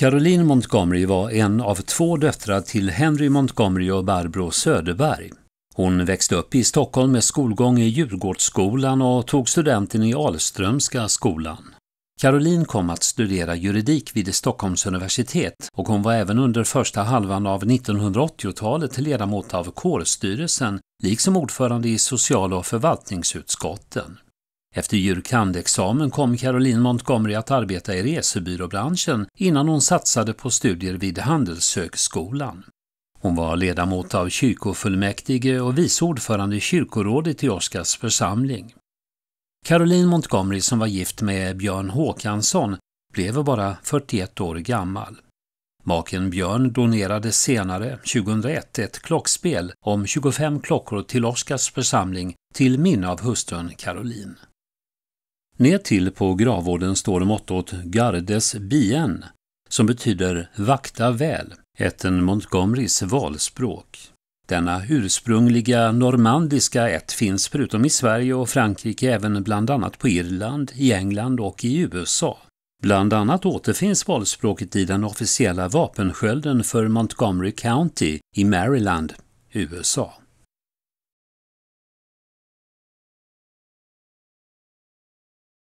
Caroline Montgomery var en av två döttrar till Henry Montgomery och Barbro Söderberg. Hon växte upp i Stockholm med skolgång i Djurgårdsskolan och tog studenten i Alströmska skolan. Caroline kom att studera juridik vid Stockholms universitet och hon var även under första halvan av 1980-talet ledamot av kårstyrelsen liksom ordförande i social och förvaltningsutskotten. Efter jurkandexamen kom Caroline Montgomery att arbeta i resebyråbranschen innan hon satsade på studier vid Handelshögskolan. Hon var ledamot av kyrkofullmäktige och vice ordförande i kyrkorådet i Oskars församling. Caroline Montgomery som var gift med Björn Håkansson blev bara 41 år gammal. Maken Björn donerade senare, 2001, ett klockspel om 25 klockor till Oskars församling till minne av hustrun Caroline. Nedtill på gravvården står mottot Gardes bien, som betyder vakta väl, ätten Montgomerys valspråk. Denna ursprungliga normandiska ett finns förutom i Sverige och Frankrike även bland annat på Irland, i England och i USA. Bland annat återfinns valspråket i den officiella vapenskölden för Montgomery County i Maryland, USA.